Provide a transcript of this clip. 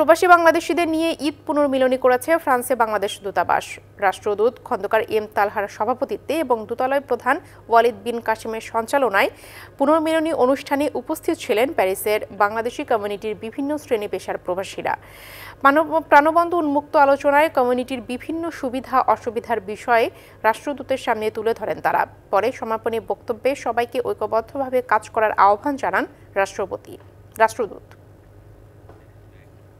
প্রবাসী বাংলাদেশিদের নিয়ে ঈদ পুনর্মিলনী করেছে ফ্রান্সে বাংলাদেশ দূতাবাস রাষ্ট্রদূত খন্দকার এম তালহার সভাপতিত্বে এবং দূতালয় প্রধান ওয়ালিদ বিন কাশিমের সঞ্চালনায় পুনর্মিলনী অনুষ্ঠানে উপস্থিত ছিলেন প্যারিসের বাংলাদেশি কমিউনিটির বিভিন্ন শ্রেণী পেশার প্রবাসীরা প্রাণবন্ধ উন্মুক্ত আলোচনায় কমিউনিটির বিভিন্ন সুবিধা অসুবিধার বিষয়ে রাষ্ট্রদূতের সামনে তুলে ধরেন তারা পরে সমাপনী বক্তব্যে সবাইকে ঐক্যবদ্ধভাবে কাজ করার আহ্বান জানান রাষ্ট্রপতি রাষ্ট্রদূত